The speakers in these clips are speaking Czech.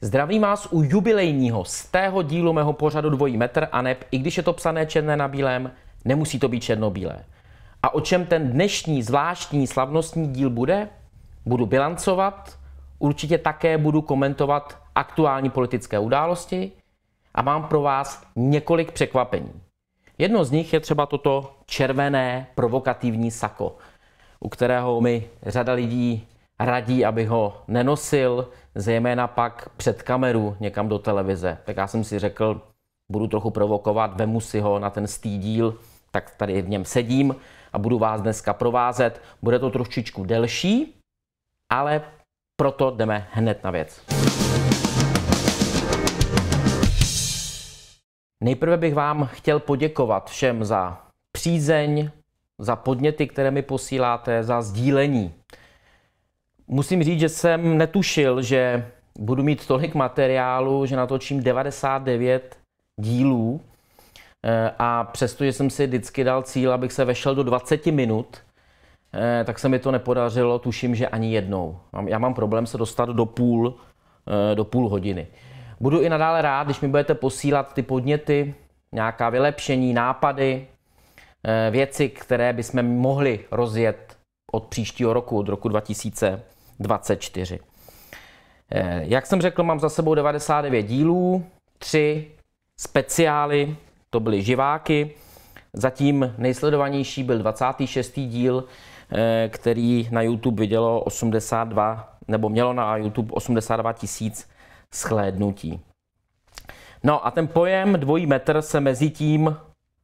Zdravím vás u jubilejního z tého dílu mého pořadu Dvojí metr a neb, i když je to psané černé na bílém, nemusí to být černobílé. A o čem ten dnešní zvláštní slavnostní díl bude? Budu bilancovat, Určitě také budu komentovat aktuální politické události a mám pro vás několik překvapení. Jedno z nich je třeba toto červené provokativní sako, u kterého mi řada lidí radí, aby ho nenosil, zejména pak před kameru někam do televize. Tak já jsem si řekl, budu trochu provokovat, vemu si ho na ten stý díl, tak tady v něm sedím a budu vás dneska provázet. Bude to trošičku delší, ale proto jdeme hned na věc. Nejprve bych vám chtěl poděkovat všem za přízeň, za podněty, které mi posíláte, za sdílení. Musím říct, že jsem netušil, že budu mít tolik materiálu, že natočím 99 dílů eh, a že jsem si vždycky dal cíl, abych se vešel do 20 minut, Eh, tak se mi to nepodařilo, tuším, že ani jednou. Já mám problém se dostat do půl, eh, do půl hodiny. Budu i nadále rád, když mi budete posílat ty podněty, nějaká vylepšení, nápady, eh, věci, které bychom mohli rozjet od příštího roku, od roku 2024. Jak jsem řekl, mám za sebou 99 dílů, tři speciály, to byly živáky, zatím nejsledovanější byl 26. díl, Eh, který na YouTube vidělo 82, nebo mělo na YouTube 82 tisíc schlédnutí. No a ten pojem dvojí metr se mezi tím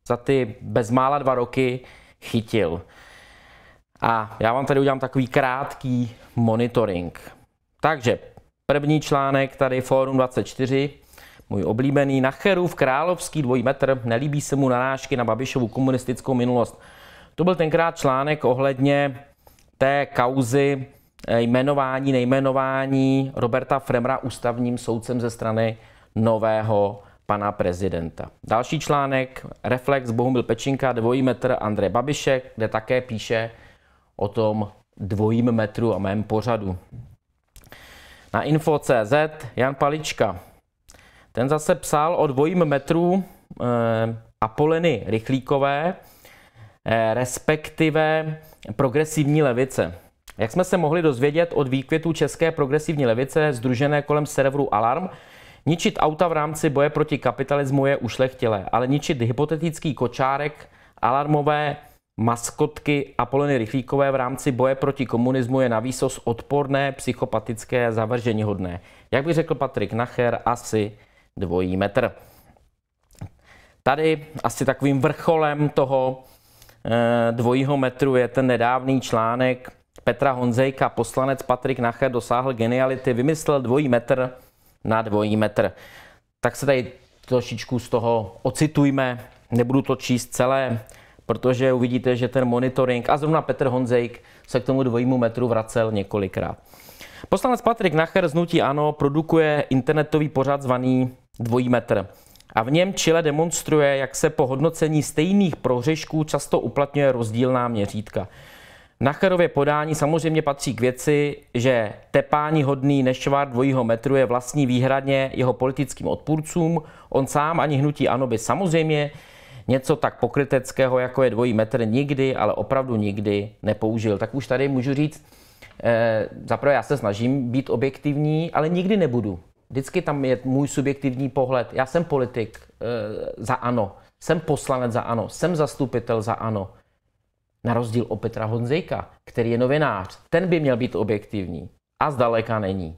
za ty bezmála dva roky chytil. A já vám tady udělám takový krátký monitoring. Takže první článek tady Forum 24, můj oblíbený Nacherův královský dvojí metr, nelíbí se mu narážky na Babišovu komunistickou minulost. To byl tenkrát článek ohledně té kauzy eh, jmenování, nejmenování Roberta Fremra ústavním soudcem ze strany nového pana prezidenta. Další článek, Reflex Bohumil Pečinka, dvojí metr Andrej Babišek, kde také píše o tom dvojím metru a mém pořadu. Na info.cz Jan Palička. Ten zase psal o dvojím metru eh, Apoleny Rychlíkové, Eh, respektive progresivní levice. Jak jsme se mohli dozvědět od výkvětu české progresivní levice, združené kolem serveru Alarm, ničit auta v rámci boje proti kapitalismu je ušlechtilé, ale ničit hypotetický kočárek, alarmové maskotky poleny Rychlíkové v rámci boje proti komunismu je navýsos odporné, psychopatické, zavrženíhodné. Jak by řekl Patrik Nacher, asi dvojí metr. Tady asi takovým vrcholem toho, Eh, dvojího metru je ten nedávný článek Petra Honzejka, poslanec Patrik Nacher dosáhl geniality, vymyslel dvojí metr na dvojí metr. Tak se tady trošičku z toho ocitujme, nebudu to číst celé, protože uvidíte, že ten monitoring, a zrovna Petr Honzejk se k tomu dvojímu metru vracel několikrát. Poslanec Patrik Nacher z Nutí Ano produkuje internetový pořad zvaný Dvojí metr a v něm Chile demonstruje, jak se po hodnocení stejných prohřešků často uplatňuje rozdílná měřítka. Nacherově podání samozřejmě patří k věci, že tepání hodný nešvar dvojího metru je vlastní výhradně jeho politickým odpůrcům. On sám ani hnutí ano by samozřejmě něco tak pokryteckého, jako je dvojí metr, nikdy, ale opravdu nikdy nepoužil. Tak už tady můžu říct, eh, zaprvé já se snažím být objektivní, ale nikdy nebudu. Vždycky tam je můj subjektivní pohled. Já jsem politik e, za ano, jsem poslanec za ano, jsem zastupitel za ano. Na rozdíl od Petra Honzejka, který je novinář. Ten by měl být objektivní. A zdaleka není.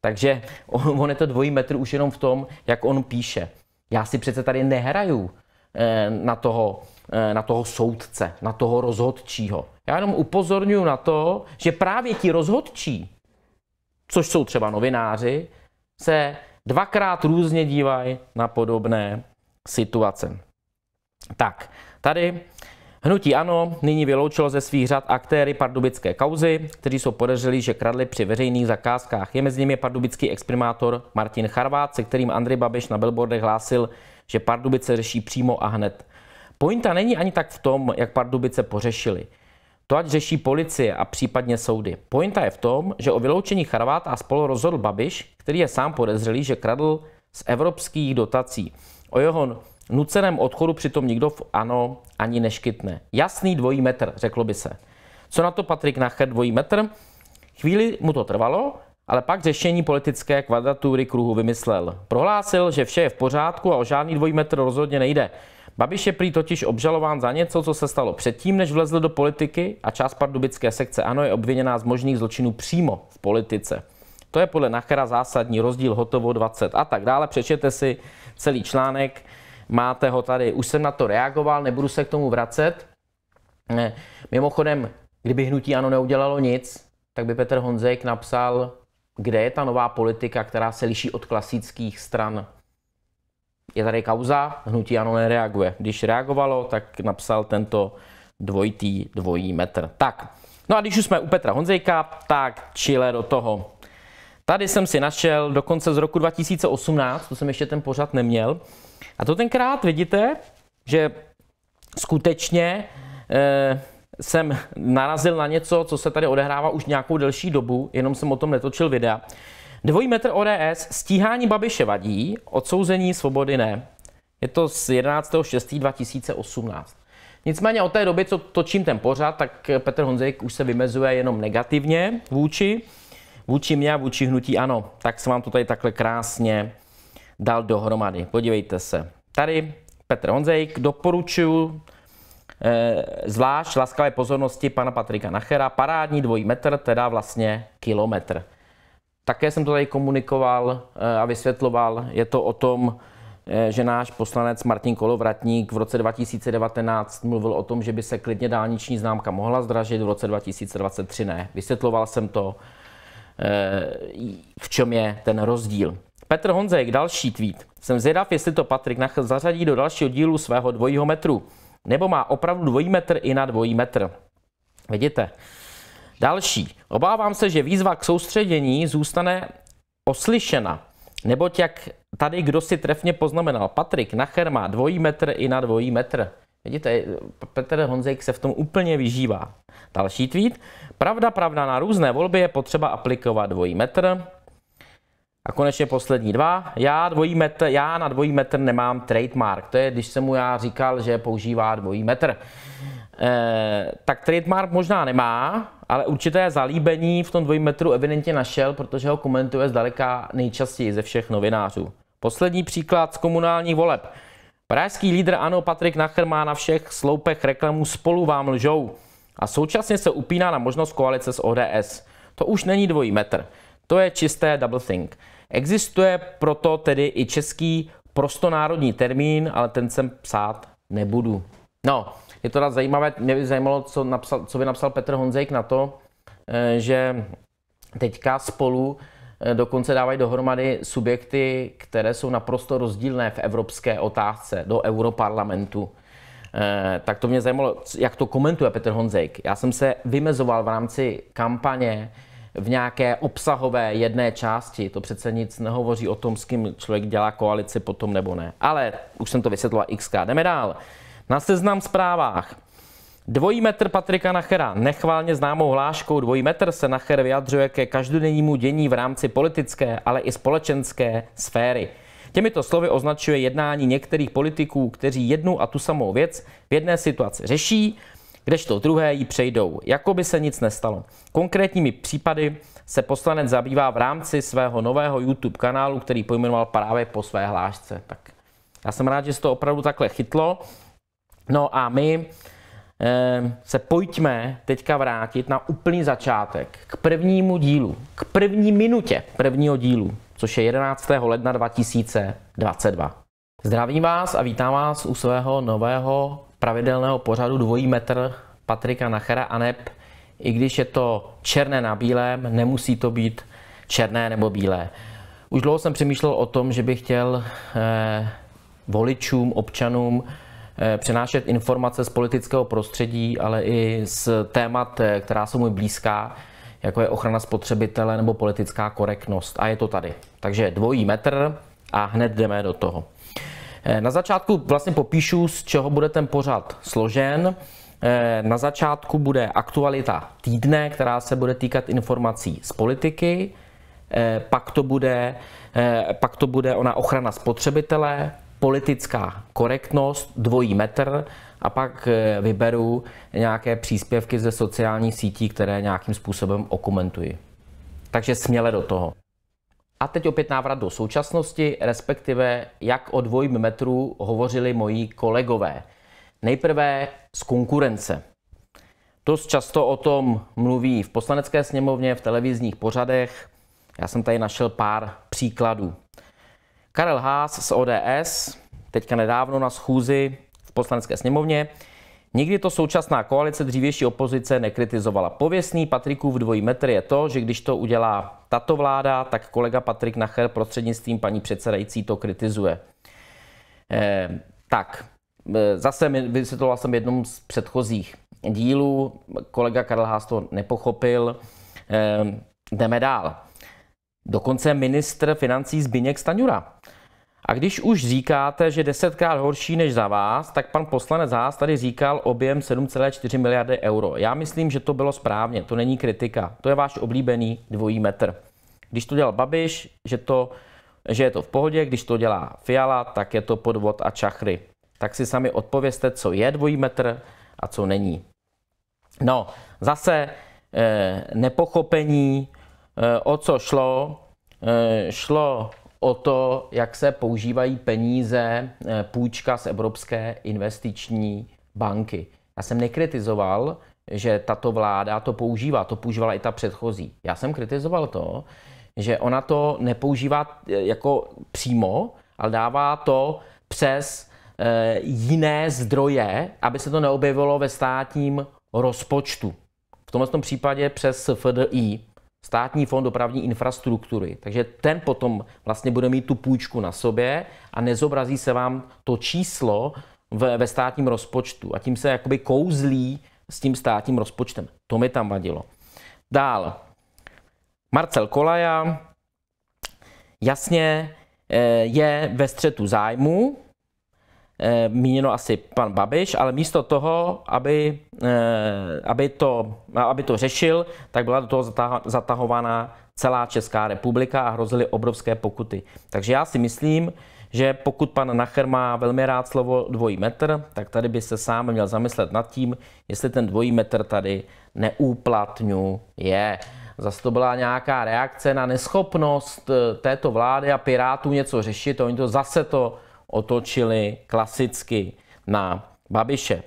Takže on, on je to dvojí metr už jenom v tom, jak on píše. Já si přece tady nehraju e, na toho, e, na toho soudce, na toho rozhodčího. Já jenom upozorňuji na to, že právě ti rozhodčí, což jsou třeba novináři, se dvakrát různě dívají na podobné situace. Tak, tady Hnutí ANO nyní vyloučilo ze svých řad aktéry pardubické kauzy, kteří jsou podezřeli, že kradli při veřejných zakázkách. Je mezi nimi pardubický exprimátor Martin Charvát, se kterým Andrej Babiš na billboardech hlásil, že Pardubice řeší přímo a hned. Pointa není ani tak v tom, jak Pardubice pořešili. To ať řeší policie a případně soudy. Pointa je v tom, že o vyloučení Charvát a spolu rozhodl Babiš, který je sám podezřelý, že kradl z evropských dotací. O jeho nuceném odchodu přitom nikdo v ANO ani neškytne. Jasný dvojí metr, řeklo by se. Co na to Patrik Nacher dvojí metr? Chvíli mu to trvalo, ale pak řešení politické kvadratury kruhu vymyslel. Prohlásil, že vše je v pořádku a o žádný dvojí metr rozhodně nejde. Babiš je prý totiž obžalován za něco, co se stalo předtím, než vlezl do politiky a část pardubické sekce ANO je obviněná z možných zločinů přímo v politice. To je podle Nachera zásadní rozdíl hotovo 20 a tak dále. Přečtěte si celý článek, máte ho tady. Už jsem na to reagoval, nebudu se k tomu vracet. Mimochodem, kdyby hnutí ANO neudělalo nic, tak by Petr Honzejk napsal, kde je ta nová politika, která se liší od klasických stran je tady kauza, hnutí ano nereaguje. Když reagovalo, tak napsal tento dvojitý dvojí metr. Tak, no a když už jsme u Petra Honzejka, tak čile do toho. Tady jsem si našel dokonce z roku 2018, to jsem ještě ten pořad neměl. A to tenkrát vidíte, že skutečně eh, jsem narazil na něco, co se tady odehrává už nějakou delší dobu, jenom jsem o tom netočil videa. Dvojí metr ODS, stíhání Babiše vadí, odsouzení svobody ne. Je to z 11.6.2018. Nicméně od té doby, co točím ten pořad, tak Petr Honzejk už se vymezuje jenom negativně vůči, vůči mě a vůči hnutí ano. Tak se vám to tady takhle krásně dal dohromady. Podívejte se. Tady Petr Honzejk, doporučuju eh, zvlášť laskavé pozornosti pana Patrika Nachera, parádní dvojí metr, teda vlastně kilometr. Také jsem to tady komunikoval eh, a vysvětloval. Je to o tom, eh, že náš poslanec Martin Kolovratník v roce 2019 mluvil o tom, že by se klidně dálniční známka mohla zdražit, v roce 2023 ne. Vysvětloval jsem to, eh, v čem je ten rozdíl. Petr Honzejk, další tweet. Jsem zvědav, jestli to Patrik zařadí do dalšího dílu svého dvojího metru. Nebo má opravdu dvojí metr i na dvojí metr. Vidíte, Další. Obávám se, že výzva k soustředění zůstane oslyšena. Neboť jak tady kdo si trefně poznamenal, Patrik Nacher má dvojí metr i na dvojí metr. Vidíte, Petr Honzejk se v tom úplně vyžívá. Další tweet. Pravda, pravda, na různé volby je potřeba aplikovat dvojí metr. A konečně poslední dva. Já, dvojí metr, já na dvojí metr nemám trademark. To je, když jsem mu já říkal, že používá dvojí metr. Eh, tak trademark možná nemá, ale určité zalíbení v tom metru evidentně našel, protože ho komentuje zdaleka nejčastěji ze všech novinářů. Poslední příklad z komunálních voleb. Pražský lídr ANO Patrik Nacher má na všech sloupech reklamu Spolu vám lžou a současně se upíná na možnost koalice s ODS. To už není dvojí metr, to je čisté double think. Existuje proto tedy i český prostonárodní termín, ale ten jsem psát nebudu. No, je to rád zajímavé, mě by zajímalo, co, napsal, co by napsal Petr Honzejk na to, eh, že teďka spolu eh, dokonce dávají dohromady subjekty, které jsou naprosto rozdílné v evropské otázce do europarlamentu. Eh, tak to mě zajímalo, jak to komentuje Petr Honzejk. Já jsem se vymezoval v rámci kampaně v nějaké obsahové jedné části. To přece nic nehovoří o tom, s kým člověk dělá koalici potom nebo ne. Ale už jsem to vysvětloval xk. Jdeme dál. Na seznam zprávách. Dvojí metr Patrika Nachera. Nechválně známou hláškou dvojí metr se Nacher vyjadřuje ke každodennímu dění v rámci politické, ale i společenské sféry. Těmito slovy označuje jednání některých politiků, kteří jednu a tu samou věc v jedné situaci řeší, kdežto druhé ji přejdou, jako by se nic nestalo. Konkrétními případy se poslanec zabývá v rámci svého nového YouTube kanálu, který pojmenoval právě po své hlášce. Tak já jsem rád, že se to opravdu takhle chytlo. No a my eh, se pojďme teďka vrátit na úplný začátek, k prvnímu dílu, k první minutě prvního dílu, což je 11. ledna 2022. Zdravím vás a vítám vás u svého nového pravidelného pořadu Dvojí metr Patrika Nachera a neb. I když je to černé na bílém, nemusí to být černé nebo bílé. Už dlouho jsem přemýšlel o tom, že bych chtěl eh, voličům, občanům Eh, přenášet informace z politického prostředí, ale i z témat, eh, která jsou mu blízká, jako je ochrana spotřebitele nebo politická korektnost. A je to tady. Takže dvojí metr a hned jdeme do toho. Eh, na začátku vlastně popíšu, z čeho bude ten pořad složen. Na začátku bude aktualita týdne, která se bude týkat informací z politiky, pak to bude, pak to bude ona ochrana spotřebitele, politická korektnost, dvojí metr a pak eh, vyberu nějaké příspěvky ze sociálních sítí, které nějakým způsobem okomentuji. Takže směle do toho. A teď opět návrat do současnosti, respektive jak o dvojím metru hovořili moji kolegové. Nejprve z konkurence. To často o tom mluví v poslanecké sněmovně, v televizních pořadech. Já jsem tady našel pár příkladů. Karel Haas z ODS, teďka nedávno na schůzi v poslanecké sněmovně, Nikdy to současná koalice dřívější opozice nekritizovala. Pověstný Patrikův dvojí metr je to, že když to udělá tato vláda, tak kolega Patrik Nacher prostřednictvím paní předsedající to kritizuje. Eh, tak, eh, zase vysvětloval jsem jednom z předchozích dílů, kolega Karel Haas to nepochopil, eh, jdeme dál. Dokonce ministr financí Zbyněk Staňura. A když už říkáte, že desetkrát horší než za vás, tak pan poslanec Haas tady říkal objem 7,4 miliardy euro. Já myslím, že to bylo správně, to není kritika. To je váš oblíbený dvojí metr. Když to dělal Babiš, že, to, že je to v pohodě, když to dělá Fiala, tak je to podvod a čachry. Tak si sami odpověste, co je dvojí metr a co není. No, zase eh, nepochopení, Eh, o co šlo? Eh, šlo o to, jak se používají peníze eh, půjčka z Evropské investiční banky. Já jsem nekritizoval, že tato vláda to používá, to používala i ta předchozí. Já jsem kritizoval to, že ona to nepoužívá jako přímo, ale dává to přes jiné zdroje, aby se to neobjevilo ve státním rozpočtu. V tomto případě přes FDI, státní fond dopravní infrastruktury. Takže ten potom vlastně bude mít tu půjčku na sobě a nezobrazí se vám to číslo ve, ve státním rozpočtu. A tím se jakoby kouzlí s tím státním rozpočtem. To mi tam vadilo. Dál. Marcel Kolaja jasně eh, je ve střetu zájmu, Eh, míněno asi pan Babiš, ale místo toho, aby, eh, aby, to, aby to řešil, tak byla do toho zatahována celá Česká republika a hrozily obrovské pokuty. Takže já si myslím, že pokud pan Nacher má velmi rád slovo dvojí metr, tak tady by se sám měl zamyslet nad tím, jestli ten dvojí metr tady je. Zase to byla nějaká reakce na neschopnost eh, této vlády a Pirátů něco řešit. Oni to zase to otočili klasicky na Babiše.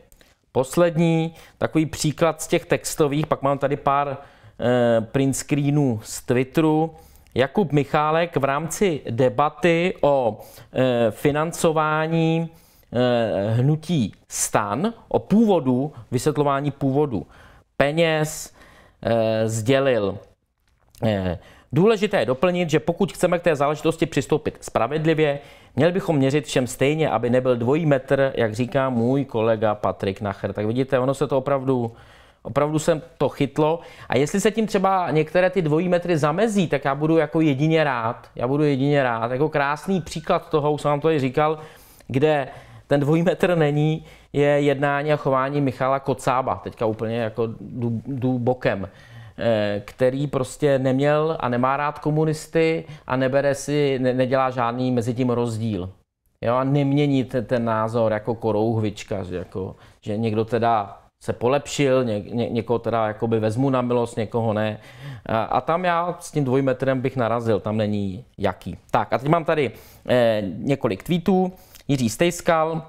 Poslední takový příklad z těch textových, pak mám tady pár eh, print screenů z Twitteru. Jakub Michálek v rámci debaty o eh, financování eh, hnutí stan, o původu, vysvětlování původu peněz, sdělil. Důležité je doplnit, že pokud chceme k té záležitosti přistoupit spravedlivě, měli bychom měřit všem stejně, aby nebyl dvojí metr, jak říká můj kolega Patrik Nacher. Tak vidíte, ono se to opravdu Opravdu jsem to chytlo. A jestli se tím třeba některé ty dvojí metry zamezí, tak já budu jako jedině rád. Já budu jedině rád. Jako krásný příklad toho, už jsem vám to i říkal, kde ten dvojí metr není, je jednání a chování Michala Kocába. Teďka úplně jako jdu, jdu bokem. Eh, který prostě neměl a nemá rád komunisty a nebere si, ne, nedělá žádný mezi tím rozdíl. Jo, a nemění ten, ten názor jako korouhvička, že, jako, že někdo teda se polepšil, ně, ně, někoho teda jakoby vezmu na milost, někoho ne. A, a tam já s tím dvojmetrem bych narazil, tam není jaký. Tak a teď mám tady eh, několik tweetů. Jiří Stejskal,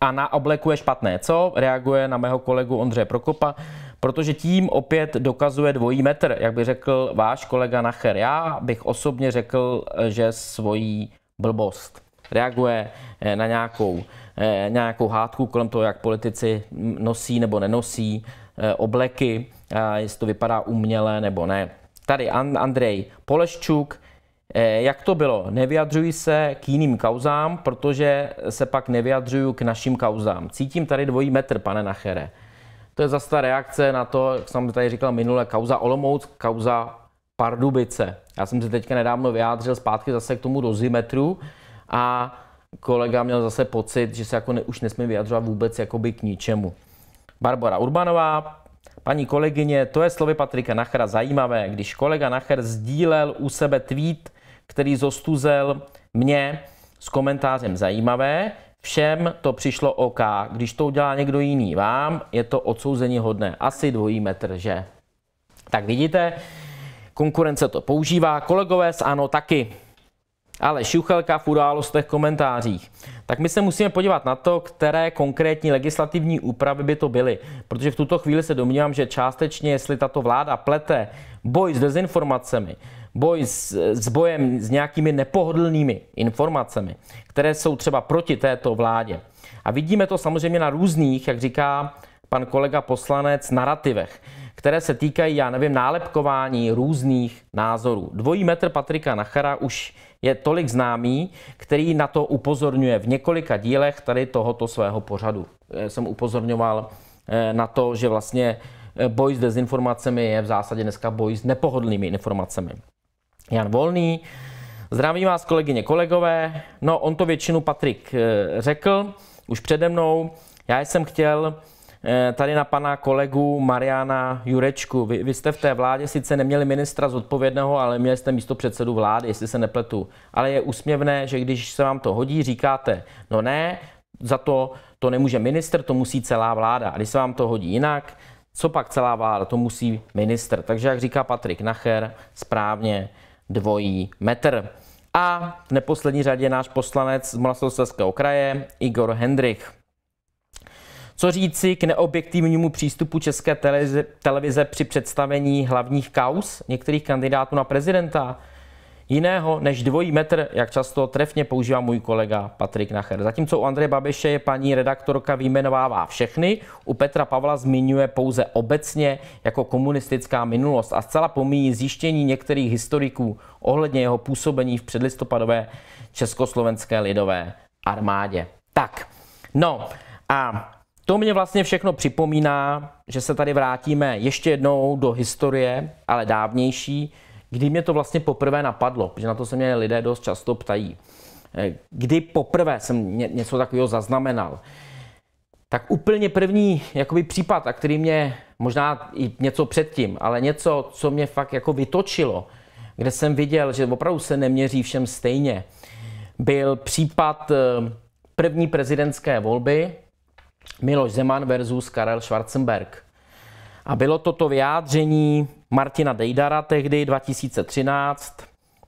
a na obleku je špatné, co? Reaguje na mého kolegu Ondře Prokopa protože tím opět dokazuje dvojí metr, jak by řekl váš kolega Nacher. Já bych osobně řekl, eh, že svojí blbost reaguje eh, na nějakou, eh, nějakou hádku kolem toho, jak politici nosí nebo nenosí obleky, jestli to vypadá uměle nebo ne. Tady Andrej Poleščuk, jak to bylo? Nevyjadřuji se k jiným kauzám, protože se pak nevyjadřuju k našim kauzám. Cítím tady dvojí metr, pane Nachere. To je zase ta reakce na to, jak jsem tady říkal minule, kauza Olomouc, kauza Pardubice. Já jsem se teďka nedávno vyjádřil zpátky zase k tomu dozimetru a kolega měl zase pocit, že se jako ne, už nesmím vyjadřovat vůbec jakoby k ničemu. Barbara Urbanová, paní kolegyně, to je slovy Patrika Nachera zajímavé, když kolega Nacher sdílel u sebe tweet, který zostuzel mě s komentářem zajímavé, Všem to přišlo OK. Když to udělá někdo jiný vám, je to odsouzení hodné. Asi dvojí metr, že? Tak vidíte, konkurence to používá, kolegové s ANO taky. Ale šuchelka v událostech komentářích. Tak my se musíme podívat na to, které konkrétní legislativní úpravy by to byly. Protože v tuto chvíli se domnívám, že částečně, jestli tato vláda plete boj s dezinformacemi boj s, s bojem s nějakými nepohodlnými informacemi, které jsou třeba proti této vládě. A vidíme to samozřejmě na různých, jak říká pan kolega poslanec, narrativech, které se týkají, já nevím, nálepkování různých názorů. Dvojí metr Patrika Nachara už je tolik známý, který na to upozorňuje v několika dílech tady tohoto svého pořadu. Eh, jsem upozorňoval eh, na to, že vlastně eh, boj s dezinformacemi je v zásadě dneska boj s nepohodlnými informacemi. Jan Volný. Zdravím vás kolegyně, kolegové. No, on to většinu Patrik eh, řekl už přede mnou. Já jsem chtěl eh, tady na pana kolegu Mariana Jurečku. Vy, vy jste v té vládě sice neměli ministra zodpovědného, ale měli jste místo předsedu vlády, jestli se nepletu. Ale je úsměvné, že když se vám to hodí, říkáte, no ne, za to to nemůže minister, to musí celá vláda. A když se vám to hodí jinak, co pak celá vláda, to musí minister. Takže jak říká Patrik Nacher, správně, dvojí metr. A v neposlední řadě náš poslanec z Moravskoslezského kraje Igor Hendrich. Co říci k neobjektivnímu přístupu České televize, televize při představení hlavních kaus některých kandidátů na prezidenta? jiného než dvojí metr, jak často trefně používá můj kolega Patrik Nacher. Zatímco u Andreje Babiše je paní redaktorka vyjmenovává všechny, u Petra Pavla zmiňuje pouze obecně jako komunistická minulost a zcela pomíjí zjištění některých historiků ohledně jeho působení v předlistopadové československé lidové armádě. Tak, no a to mě vlastně všechno připomíná, že se tady vrátíme ještě jednou do historie, ale dávnější, kdy mě to vlastně poprvé napadlo, protože na to se mě lidé dost často ptají. Eh, kdy poprvé jsem něco takového zaznamenal. Tak úplně první jakoby případ, a který mě možná i něco předtím, ale něco, co mě fakt jako vytočilo, kde jsem viděl, že opravdu se neměří všem stejně, byl případ eh, první prezidentské volby Miloš Zeman versus Karel Schwarzenberg. A bylo toto vyjádření Martina Dejdara tehdy 2013.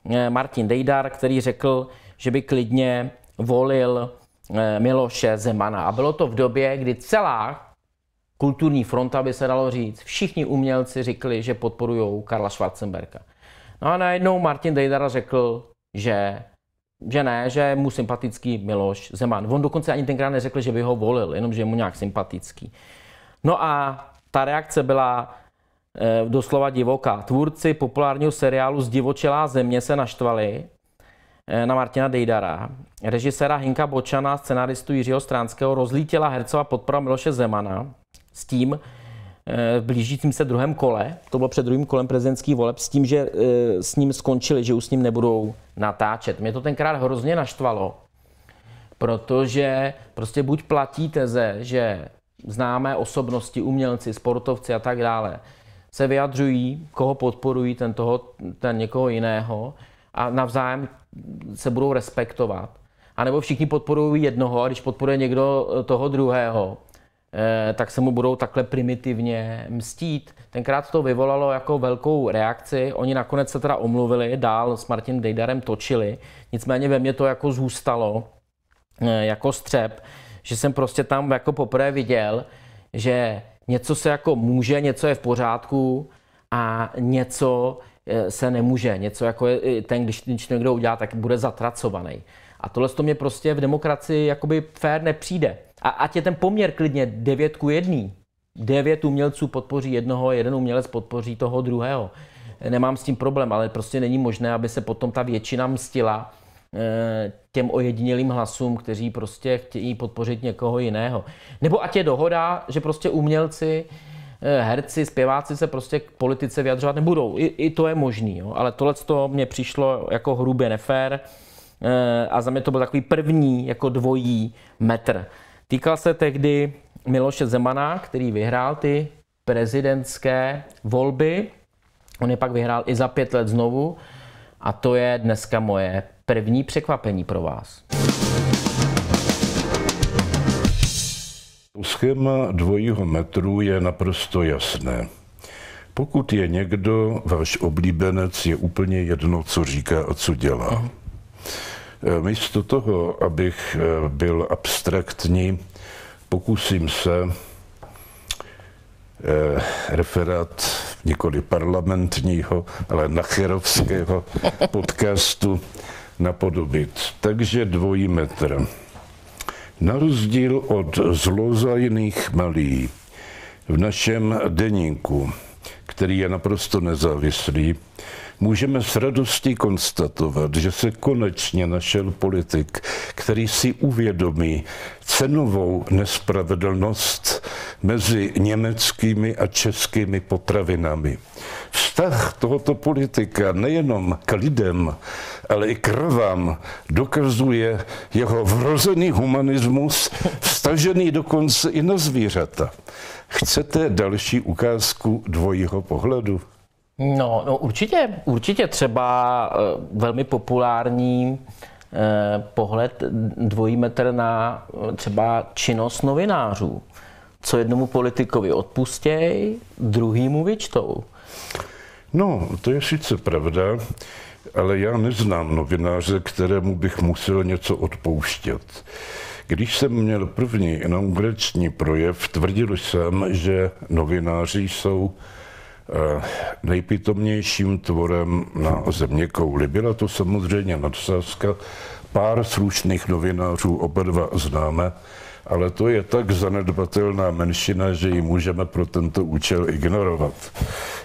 Eh, Martin Dejdar, který řekl, že by klidně volil eh, Miloše Zemana. A bylo to v době, kdy celá kulturní fronta, by se dalo říct, všichni umělci říkali, že podporují Karla Schwarzenberga. No a najednou Martin Dejdara řekl, že že ne, že je mu sympatický Miloš Zeman. On dokonce ani tenkrát neřekl, že by ho volil, jenom že je mu nějak sympatický. No a ta reakce byla, Eh, doslova divoká. Tvůrci populárního seriálu Zdivočelá země se naštvali eh, na Martina Dejdara, režiséra Hinka Bočana, scenaristu Jiřího Stránského, rozlítila Hercova podpora Miloše Zemana s tím, eh, v blížícím se druhém kole, to bylo před druhým kolem prezidentských voleb, s tím, že s ním skončili, že už s ním nebudou natáčet. Mě to tenkrát hrozně naštvalo, protože prostě buď platí teze, že známé osobnosti, umělci, sportovci a tak dále, se vyjadřují, koho podporují, ten, toho, ten někoho jiného a navzájem se budou respektovat. A nebo všichni podporují jednoho a když podporuje někdo eh, toho druhého, eh, tak se mu budou takhle primitivně mstít. Tenkrát to vyvolalo jako velkou reakci. Oni nakonec se teda omluvili, dál s Martin Dejdarem točili. Nicméně ve mně to jako zůstalo eh, jako střep, že jsem prostě tam jako poprvé viděl, že něco se jako může, něco je v pořádku a něco eh, se nemůže. Něco jako je eh, ten, když někdo udělá, tak bude zatracovaný. A tohle to mě prostě v demokracii jakoby fér nepřijde. A ať je ten poměr klidně 9 ku 1. 9 umělců podpoří jednoho, jeden umělec podpoří toho druhého. Nemám s tím problém, ale prostě není možné, aby se potom ta většina mstila Eh, těm ojedinělým hlasům, kteří prostě chtějí podpořit někoho jiného. Nebo ať je dohoda, že prostě umělci, eh, herci, zpěváci se prostě k politice vyjadřovat nebudou. I, i to je možný, jo. ale tohle to mě přišlo jako hrubě nefér eh, a za mě to byl takový první jako dvojí metr. Týkal se tehdy Miloše Zemana, který vyhrál ty prezidentské volby. On je pak vyhrál i za pět let znovu. A to je dneska moje první překvapení pro vás. Schéma dvojího metru je naprosto jasné. Pokud je někdo, váš oblíbenec, je úplně jedno, co říká a co dělá. Eh, místo toho, abych eh, byl abstraktní, pokusím se eh, referát nikoli parlamentního, ale nacherovského podcastu napodobit. Takže dvojí metr. Na rozdíl od zlozajných malí v našem deníku, který je naprosto nezávislý, můžeme s radostí konstatovat, že se konečně našel politik, který si uvědomí cenovou nespravedlnost mezi německými a českými potravinami. Vztah tohoto politika nejenom k lidem, ale i k dokazuje jeho vrozený humanismus, vstažený dokonce i na zvířata. Chcete další ukázku dvojího pohledu? No, no určitě, určitě třeba eh, velmi populární eh, pohled dvojí metr na eh, třeba činnost novinářů. Co jednomu politikovi odpustěj, druhýmu vyčtou. No, to je sice pravda, ale já neznám novináře, kterému bych musel něco odpouštět. Když jsem měl první inaugurační projev, tvrdil jsem, že novináři jsou Eh, nejpitomnějším tvorem na země kouli. Byla to samozřejmě nadsázka. Pár slušných novinářů oba dva známe, ale to je tak zanedbatelná menšina, že ji můžeme pro tento účel ignorovat.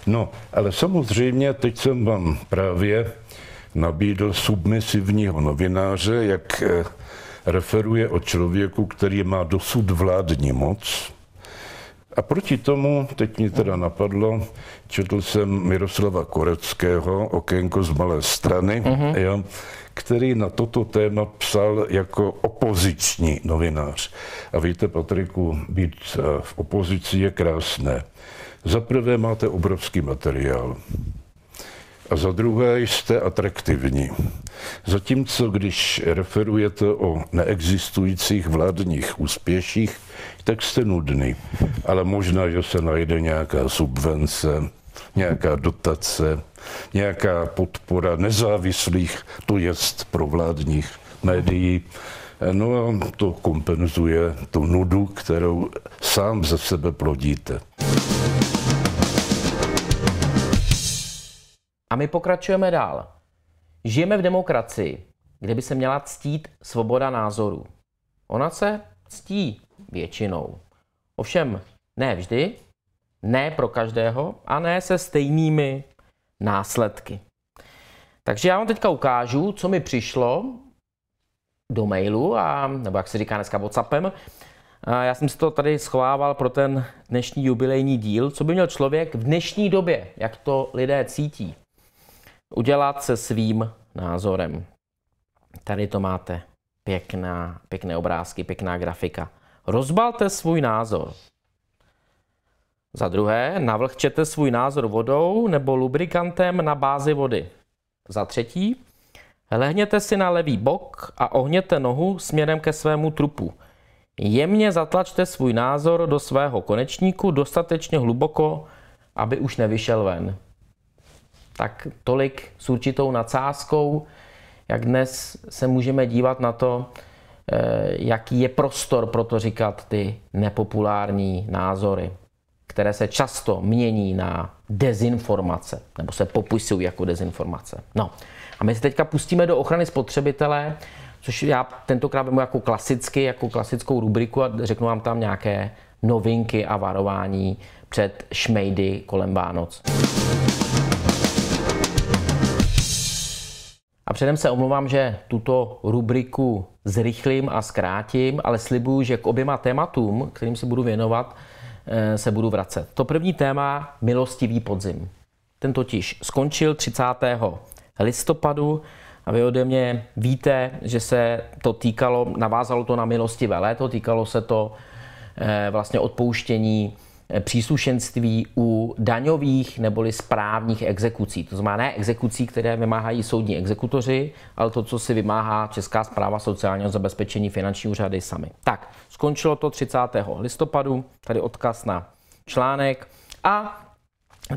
No, ale samozřejmě teď jsem vám právě nabídl submisivního novináře, jak eh, referuje o člověku, který má dosud vládní moc, a proti tomu, teď mě teda napadlo, četl jsem Miroslava Koreckého, Okénko z malé strany, uh-huh. jo, který na toto téma psal jako opoziční novinář. A víte, Patriku, být eh, v opozici je krásné. Za prvé máte obrovský materiál. A za druhé jste atraktivní. Zatímco, když referujete o neexistujících vládních úspěších, Texty nudný. Ale možná, že se najde nějaká subvence, nějaká dotace, nějaká podpora nezávislých, to jest pro vládních médií. No a to kompenzuje tu nudu, kterou sám ze sebe plodíte. A my pokračujeme dál. Žijeme v demokracii, kde by se měla ctít svoboda názoru. Ona se ctí, většinou. Ovšem ne vždy, ne pro každého a ne se stejnými následky. Takže já vám teďka ukážu, co mi přišlo do mailu, a, nebo jak se říká dneska Whatsappem. A já jsem si to tady schovával pro ten dnešní jubilejní díl, co by měl člověk v dnešní době, jak to lidé cítí, udělat se svým názorem. Tady to máte. Pěkná, pěkné obrázky, pěkná grafika. Rozbalte svůj názor. Za druhé, navlhčete svůj názor vodou nebo lubrikantem na bázi vody. Za třetí, lehněte si na levý bok a ohněte nohu směrem ke svému trupu. Jemně zatlačte svůj názor do svého konečníku dostatečně hluboko, aby už nevyšel ven. Tak tolik s určitou nadsázkou, jak dnes se můžeme dívat na to, Eh, jaký je prostor pro to říkat ty nepopulární názory, které se často mění na dezinformace, nebo se popisují jako dezinformace. No a my se teďka pustíme do ochrany spotřebitele, což já tentokrát vemu jako klasicky, jako klasickou rubriku a řeknu vám tam nějaké novinky a varování před šmejdy kolem Vánoc. A předem se omlouvám, že tuto rubriku zrychlím a zkrátím, ale slibuju, že k oběma tématům, kterým se budu věnovat, eh, se budu vracet. To první téma milostivý podzim. Ten totiž skončil 30. listopadu a vy ode mě víte, že se to týkalo, navázalo to na milostivé léto, týkalo se to eh, vlastně odpouštění Eh, příslušenství u daňových neboli správních exekucí. To znamená ne exekucí, které vymáhají soudní exekutoři, ale to, co si vymáhá Česká zpráva sociálního zabezpečení finanční úřady sami. Tak, skončilo to 30. listopadu, tady odkaz na článek a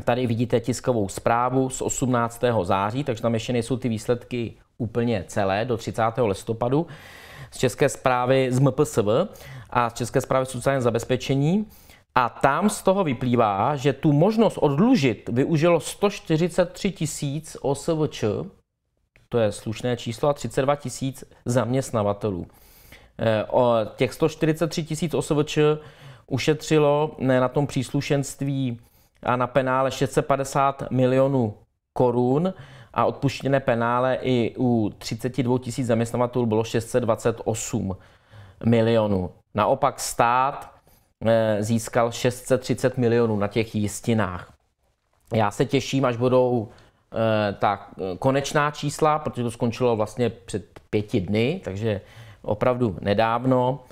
Tady vidíte tiskovou zprávu z 18. září, takže tam ještě nejsou ty výsledky úplně celé do 30. listopadu z České zprávy z MPSV a z České zprávy sociálního zabezpečení. A tam z toho vyplývá, že tu možnost odlužit využilo 143 tisíc OSVČ, to je slušné číslo, a 32 tisíc zaměstnavatelů. Eh, o těch 143 tisíc OSVČ ušetřilo na tom příslušenství a na penále 650 milionů korun a odpuštěné penále i u 32 tisíc zaměstnavatelů bylo 628 milionů. Naopak stát Eh, získal 630 milionů na těch jistinách. Já se těším, až budou eh, ta eh, konečná čísla, protože to skončilo vlastně před pěti dny, takže opravdu nedávno.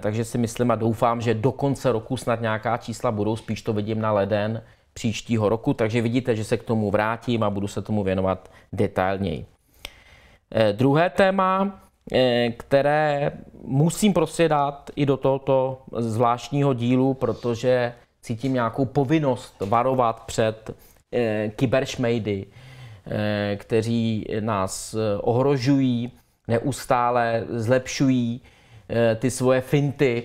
Takže si myslím a doufám, že do konce roku snad nějaká čísla budou, spíš to vidím na leden příštího roku, takže vidíte, že se k tomu vrátím a budu se tomu věnovat detailněji. Druhé téma, Eh, které musím prostě dát i do tohoto zvláštního dílu, protože cítím nějakou povinnost varovat před eh, kyberšmejdy, eh, kteří nás ohrožují, neustále zlepšují ty svoje finty.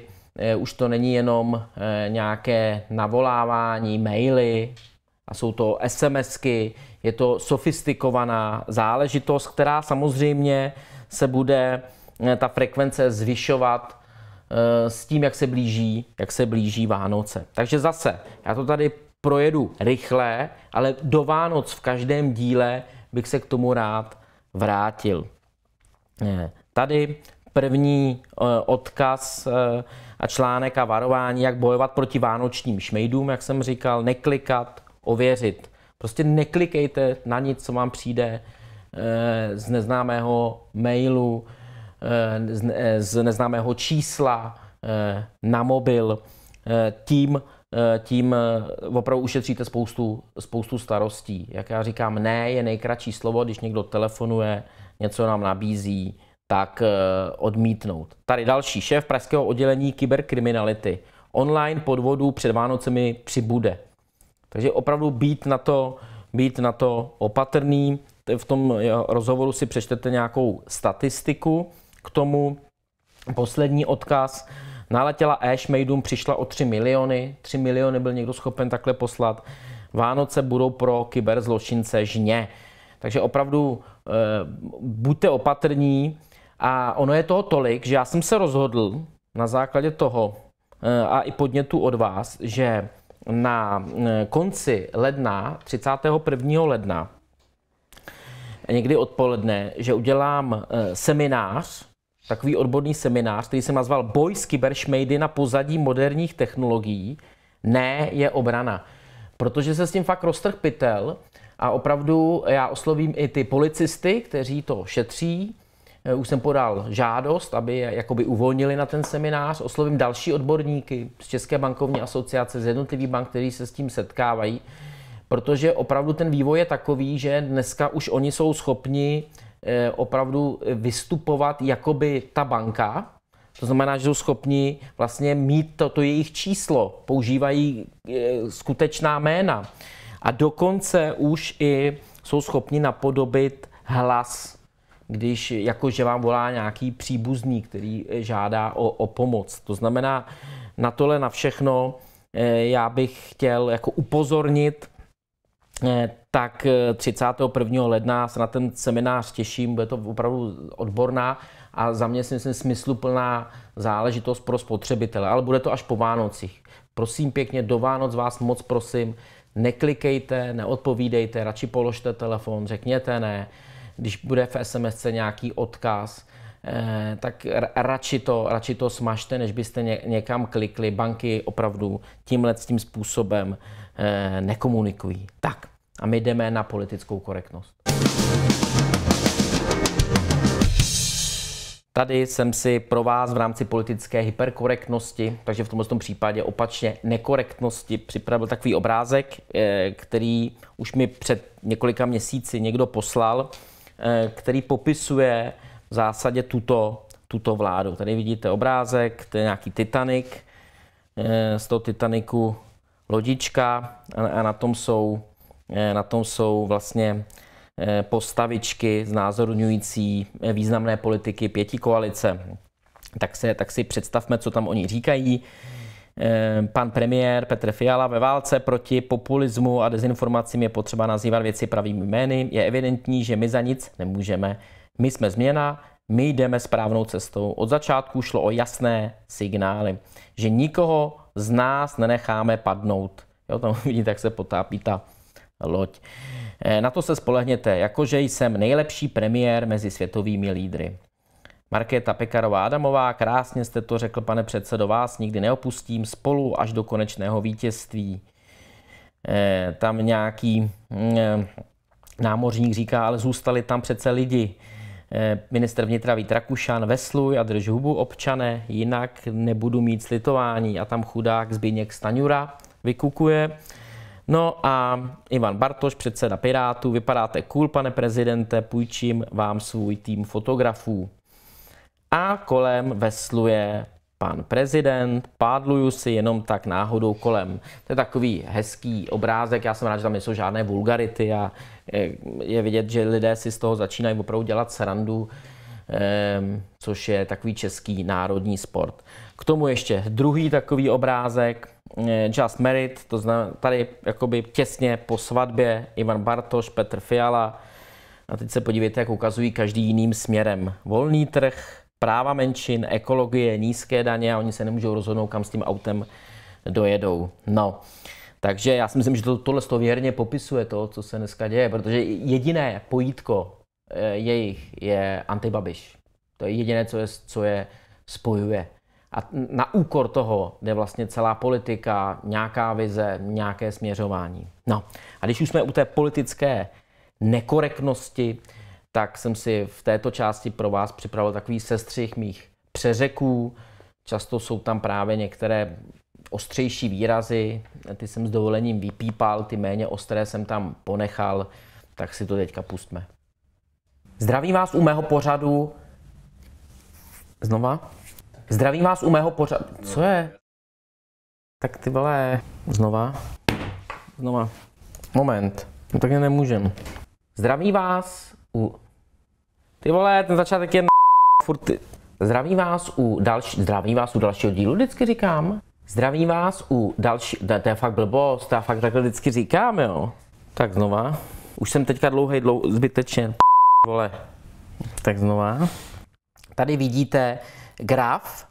Už to není jenom nějaké navolávání, maily, a jsou to SMSky, je to sofistikovaná záležitost, která samozřejmě se bude eh, ta frekvence zvyšovat eh, s tím, jak se blíží, jak se blíží Vánoce. Takže zase, já to tady projedu rychle, ale do Vánoc v každém díle bych se k tomu rád vrátil. Eh, tady první odkaz a článek a varování, jak bojovat proti vánočním šmejdům, jak jsem říkal, neklikat, ověřit. Prostě neklikejte na nic, co vám přijde Eh, z neznámého mailu, eh, eh, z neznámého čísla na mobil. Tím, tím opravdu ušetříte spoustu, spoustu starostí. Jak já říkám, ne je nejkratší slovo, když někdo telefonuje, něco nám nabízí, tak odmítnout. Tady další šéf pražského oddělení kyberkriminality. Online podvodů před Vánocemi přibude. Takže opravdu být na to, být na to opatrný v tom eh, rozhovoru si přečtete nějakou statistiku k tomu. Poslední odkaz. Naletěla Ash přišla o 3 miliony. 3 miliony byl někdo schopen takhle poslat. Vánoce budou pro kyberzločince žně. Takže opravdu eh, buďte opatrní. A ono je toho tolik, že já jsem se rozhodl na základě toho eh, a i podnětu od vás, že na konci ledna, 31. ledna, někdy odpoledne, že udělám eh, seminář, takový odborný seminář, který jsem nazval Boj s kyberšmejdy na pozadí moderních technologií. Ne je obrana. Protože se s tím fakt roztrh pytel a opravdu já oslovím i ty policisty, kteří to šetří, eh, už jsem podal žádost, aby je jakoby uvolnili na ten seminář. Oslovím další odborníky z České bankovní asociace, z jednotlivých bank, kteří se s tím setkávají protože opravdu ten vývoj je takový, že dneska už oni jsou schopni eh, opravdu eh, vystupovat jako by ta banka, to znamená, že jsou schopni vlastně mít toto to jejich číslo, používají eh, skutečná jména. A dokonce už i jsou schopni napodobit hlas, když jakože vám volá nějaký příbuzný, který žádá o, o pomoc. To znamená, na tohle, na všechno já bych chtěl jako upozornit Eh, tak 31. Eh, ledna se na ten seminář těším, bude to opravdu odborná a za mě si myslím smysluplná záležitost pro spotřebitele, ale bude to až po Vánocích. Prosím pěkně, do Vánoc vás moc prosím, neklikejte, neodpovídejte, radši položte telefon, řekněte ne, když bude v SMS nějaký odkaz, eh, tak radši to, radši to smažte, než byste někam klikli. Banky opravdu tímhle tím způsobem Eh, nekomunikují. Tak a my jdeme na politickou korektnost. Tady jsem si pro vás v rámci politické hyperkorektnosti, takže v tomto tom případě opačně nekorektnosti, připravil takový obrázek, eh, který už mi před několika měsíci někdo poslal, eh, který popisuje v zásadě tuto, tuto vládu. Tady vidíte obrázek, to je nějaký Titanic. Z toho Titaniku lodička a na tom jsou, eh, na tom jsou vlastně eh, postavičky znázorňující eh, významné politiky pěti koalice. Tak, se, tak si představme, co tam oni říkají. Pan premiér Petr Fiala ve válce proti populismu a dezinformacím je potřeba nazývat věci pravými jmény. Je evidentní, že my za nic nemůžeme. My jsme změna, my jdeme správnou cestou. Od začátku šlo o jasné signály, že nikoho z nás nenecháme padnout. Jo, tam vidíte, jak se potápí ta loď. Eh, na to se spolehněte, jakože jsem nejlepší premiér mezi světovými lídry. Markéta Pekarová Adamová, krásně jste to řekl, pane předsedo, vás nikdy neopustím spolu až do konečného vítězství. Eh, tam nějaký mm, eh, námořník říká, ale zůstali tam přece lidi. Eh, minister vnitra Vít Rakušan, vesluj a drž hubu občané, jinak nebudu mít slitování. A tam chudák Zbigněk Staňura vykukuje. No a Ivan Bartoš, předseda Pirátů, vypadáte cool, pane prezidente, půjčím vám svůj tým fotografů. A kolem vesluje pan prezident, pádluju si jenom tak náhodou kolem. To je takový hezký obrázek, já jsem rád, že tam nejsou žádné vulgarity a Eh, je vidět, že lidé si z toho začínají opravdu dělat srandu, ehm, což je takový český národní sport. K tomu ještě druhý takový obrázek, eh, Just Merit, to znamená tady jakoby těsně po svatbě Ivan Bartoš, Petr Fiala. A teď se podívejte, jak ukazují každý jiným směrem. Volný trh, práva menšin, ekologie, nízké daně a oni se nemůžou rozhodnout, kam s tím autem dojedou. No, takže já si myslím, že to, tohle to věrně popisuje to, co se dneska děje, protože jediné pojítko eh, jejich je antibabiš. To je jediné, co je, co je spojuje. A na úkor toho jde vlastně celá politika, nějaká vize, nějaké směřování. No a když už jsme u té politické nekorektnosti, tak jsem si v této části pro vás připravil takový sestřih mých přeřeků. Často jsou tam právě některé ostřejší výrazy, ty jsem s dovolením vypípal, ty méně ostré jsem tam ponechal, tak si to teďka pustme. Zdravím vás u mého pořadu. Znova? Zdravím vás u mého pořadu. Co je? Tak ty vole. Znova? Znova. Moment. No tak nemůžem. Zdraví vás u... Ty vole, ten začátek je na... furt... Zdraví vás u další... Zdraví vás u dalšího dílu, vždycky říkám. Zdravím vás u další... to je fakt blbost, já fakt takhle vždycky říkám, jo. Tak znova. Už jsem teďka dlouhej, dlou, zbytečně. Vole. Tak znova. Tady vidíte graf,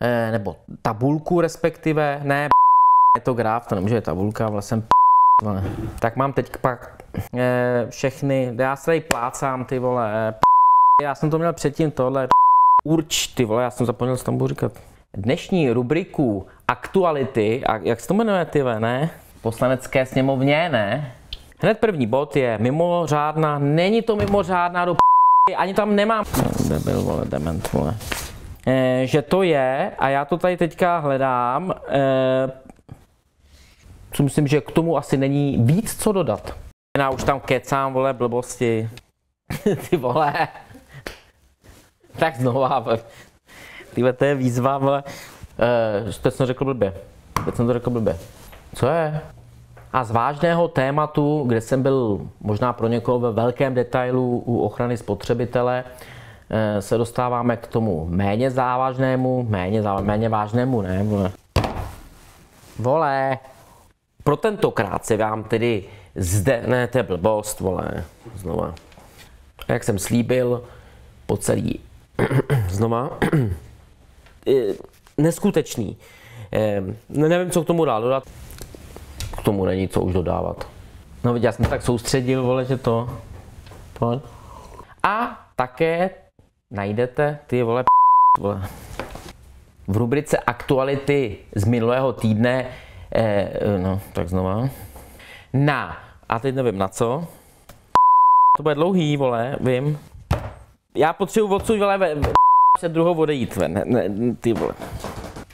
eh, nebo tabulku respektive, ne, je to graf, to nemůže je tabulka, vlastně jsem Vole. tak mám teď pak eh, všechny, já se tady plácám ty vole, eh, já jsem to měl předtím tohle, urč ty vole, já jsem zapomněl, co tam budu říkat. Dnešní rubriku aktuality, a jak se to jmenuje, ty ne? Poslanecké sněmovně, ne? Hned první bod je mimořádná, není to mimořádná do ani tam nemám. Debil, vole, dement, vole. E, že to je, a já to tady teďka hledám, e, co myslím, že k tomu asi není víc co dodat. Já už tam kecám, vole, blbosti. ty vole. tak znova, ty to je výzva, vole. Uh, eh, teď jsem řekl blbě. Teď jsem to řekl blbě. Co je? A z vážného tématu, kde jsem byl možná pro někoho ve velkém detailu u ochrany spotřebitele, eh, se dostáváme k tomu méně závažnému, méně, závažnému, méně vážnému, ne? Vole! Pro tentokrát se vám tedy zde, ne, to je blbost, vole, znova. Jak jsem slíbil, po celý, znova, eh, neskutečný. Eh, ne, nevím, co k tomu dál. dodat. K tomu není co už dodávat. No já jsem tak soustředil, vole, že to... Pojď. A také najdete ty vole, p... vole. V rubrice aktuality z minulého týdne, eh, no tak znova, na, a teď nevím na co, to bude dlouhý, vole, vím. Já potřebuji odsud, vole, ve, před druhou odejít ven. Ne, ne, ty vole.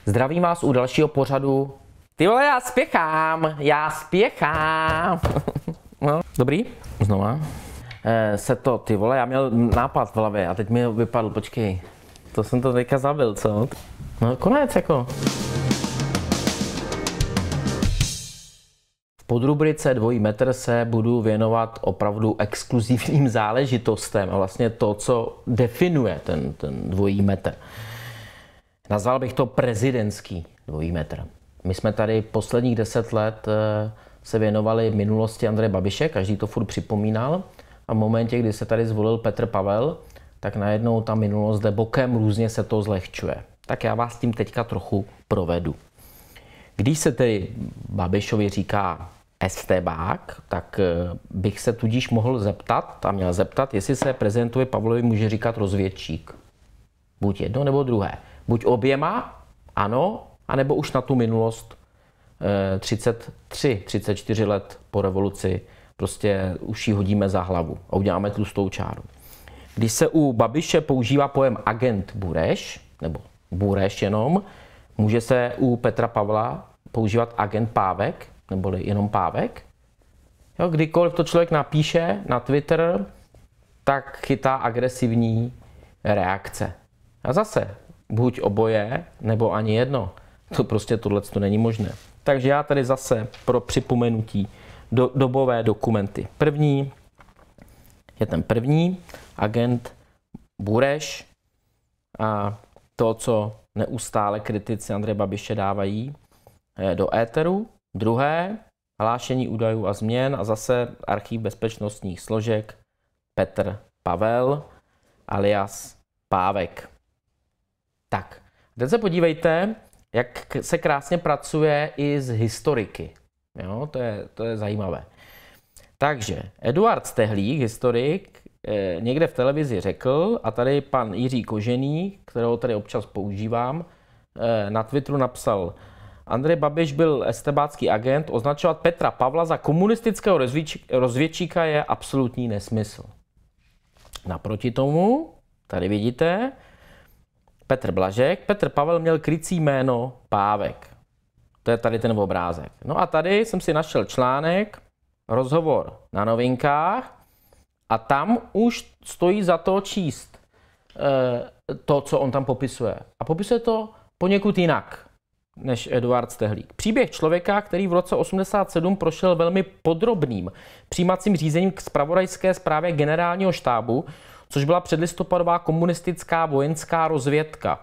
Zdravím vás u dalšího pořadu. Ty vole, já spěchám, já spěchám. no, dobrý, znova. Eh, se to, ty vole, já měl nápad v hlavě a teď mi vypadl, počkej. To jsem to teďka zabil, co? No konec jako. Pod rubrice Dvojí metr se budu věnovat opravdu exkluzivním záležitostem a vlastně to, co definuje ten, ten dvojí metr. Nazval bych to prezidentský dvojí metr. My jsme tady posledních deset let eh, se věnovali minulosti Andreje Babiše, každý to furt připomínal. A v momentě, kdy se tady zvolil Petr Pavel, tak najednou ta minulost jde bokem, různě se to zlehčuje. Tak já vás tím teďka trochu provedu. Když se tedy Babišovi říká estebák, tak eh, bych se tudíž mohl zeptat, a měl zeptat, jestli se prezidentovi Pavlovi může říkat rozvědčík. Buď jedno nebo druhé. Buď oběma, ano, anebo už na tu minulost 33, eh, 34 let po revoluci prostě už ji hodíme za hlavu a uděláme tlustou čáru. Když se u Babiše používá pojem agent Bureš, nebo Bureš jenom, může se u Petra Pavla používat agent Pávek, neboli jenom pávek. Jo, kdykoliv to člověk napíše na Twitter, tak chytá agresivní reakce. A zase, buď oboje, nebo ani jedno. To prostě tohle to není možné. Takže já tady zase pro připomenutí do, dobové dokumenty. První je ten první, agent Bureš a to, co neustále kritici Andreje Babiše dávají eh, do éteru. Druhé, hlášení údajů a změn a zase archiv bezpečnostních složek Petr Pavel alias Pávek. Tak, teď se podívejte, jak se krásně pracuje i z historiky. Jo, to je, to je zajímavé. Takže Eduard Stehlík, historik, eh, někde v televizi řekl, a tady pan Jiří Kožený, kterého tady občas používám, eh, na Twitteru napsal, Andrej Babiš byl estebácký agent, označovat Petra Pavla za komunistického rozvědčíka je absolutní nesmysl. Naproti tomu, tady vidíte, Petr Blažek, Petr Pavel měl krycí jméno Pávek. To je tady ten obrázek. No a tady jsem si našel článek, rozhovor na novinkách a tam už stojí za to číst e, to, co on tam popisuje. A popisuje to poněkud jinak než Eduard Stehlík. Příběh člověka, který v roce 87 prošel velmi podrobným přijímacím řízením k spravodajské zprávě generálního štábu, což byla předlistopadová komunistická vojenská rozvědka.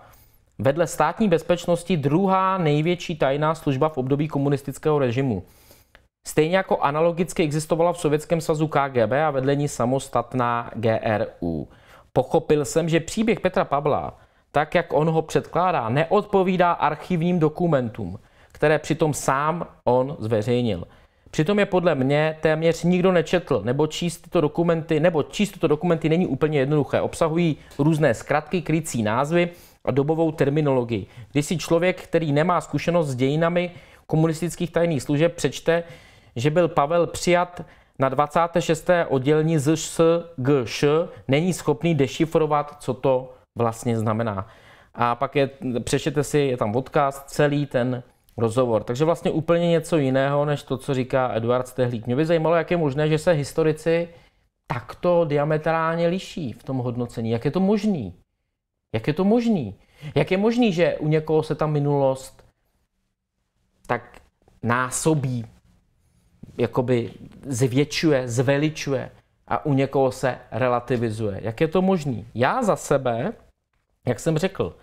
Vedle státní bezpečnosti druhá největší tajná služba v období komunistického režimu. Stejně jako analogicky existovala v Sovětském svazu KGB a vedle ní samostatná GRU. Pochopil jsem, že příběh Petra Pavla tak jak on ho předkládá, neodpovídá archivním dokumentům, které přitom sám on zveřejnil. Přitom je podle mě téměř nikdo nečetl, nebo číst tyto dokumenty, nebo číst tyto dokumenty není úplně jednoduché. Obsahují různé zkratky, krycí názvy a dobovou terminologii. Když si člověk, který nemá zkušenost s dějinami komunistických tajných služeb, přečte, že byl Pavel přijat na 26. oddělení ZŠGŠ, není schopný dešifrovat, co to vlastně znamená. A pak je, přečtěte si, je tam odkaz, celý ten rozhovor. Takže vlastně úplně něco jiného, než to, co říká Eduard Stehlík. Mě by zajímalo, jak je možné, že se historici takto diametrálně liší v tom hodnocení. Jak je to možný? Jak je to možný? Jak je možný, že u někoho se ta minulost tak násobí, jakoby zvětšuje, zveličuje? a u někoho se relativizuje. Jak je to možné? Já za sebe, jak jsem řekl,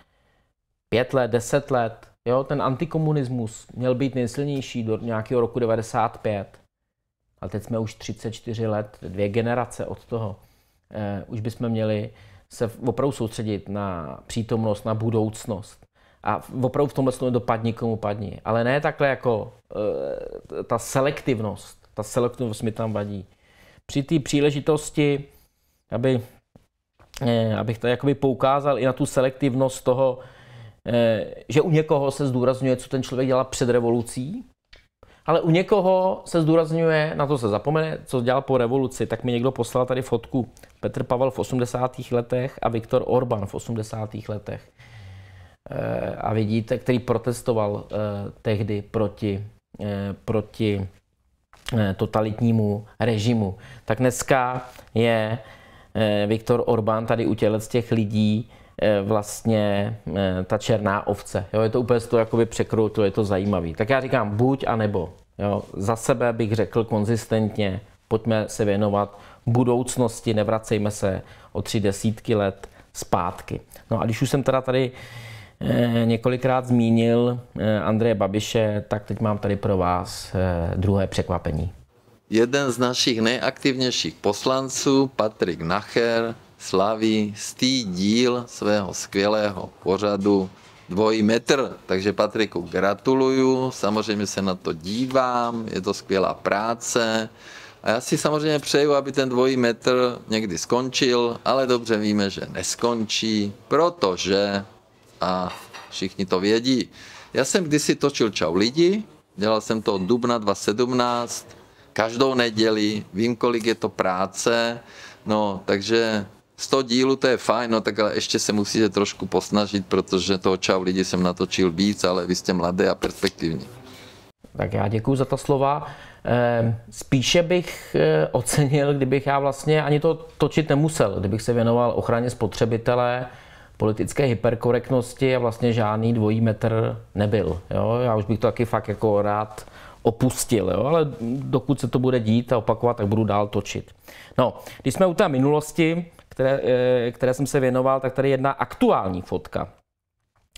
pět let, deset let, jo, ten antikomunismus měl být nejsilnější do nějakého roku 95, ale teď jsme už 34 let, dvě generace od toho. Eh, už bychom měli se opravdu soustředit na přítomnost, na budoucnost. A opravdu v tomhle slovo dopadni, komu padni. Ale ne takhle jako eh, ta selektivnost. Ta selektivnost mi tam vadí při té příležitosti, aby, eh, abych to jakoby poukázal i na tu selektivnost toho, eh, že u někoho se zdůrazňuje, co ten člověk dělal před revolucí, ale u někoho se zdůrazňuje, na to se zapomene, co dělal po revoluci, tak mi někdo poslal tady fotku Petr Pavel v 80. letech a Viktor Orbán v 80. letech. Eh, a vidíte, který protestoval tehdy proti, proti Eh, totalitnímu režimu. Tak dneska je eh, Viktor Orbán tady u z těch lidí eh, vlastně ta černá ovce. Jo, je to úplně to jakoby To je to zajímavý. Tak já říkám buď a nebo. Jo, za sebe bych řekl konzistentně, pojďme se věnovat budoucnosti, nevracejme se o tři desítky let zpátky. No a když už jsem teda tady Eh, několikrát zmínil eh, Andreje Babiše, tak teď mám tady pro vás eh, druhé překvapení. Jeden z našich nejaktivnějších poslanců, Patrik Nacher, slaví stý díl svého skvělého pořadu dvojí metr. Takže Patriku gratuluju, samozřejmě se na to dívám, je to skvělá práce. A já si samozřejmě přeju, aby ten dvojí metr někdy skončil, ale dobře víme, že neskončí, protože a všichni to vědí. Já jsem kdysi točil Čau lidi, dělal jsem to od dubna 2017, každou neděli, vím, kolik je to práce, no, takže 100 dílů, to je fajn, no tak ale ještě se musíte trošku posnažit, protože toho čau lidi jsem natočil víc, ale vy jste mladé a perspektivní. Tak já děkuji za ta slova. Ehm, spíše bych e, ocenil, kdybych já vlastně ani to točit nemusel, kdybych se věnoval ochraně spotřebitele, politické hyperkorektnosti a vlastně žádný dvojí metr nebyl. Jo? Já už bych to taky fakt jako rád opustil, jo? ale dokud se to bude dít a opakovat, tak budu dál točit. No, když jsme u té minulosti, které, eh, které jsem se věnoval, tak tady jedna aktuální fotka,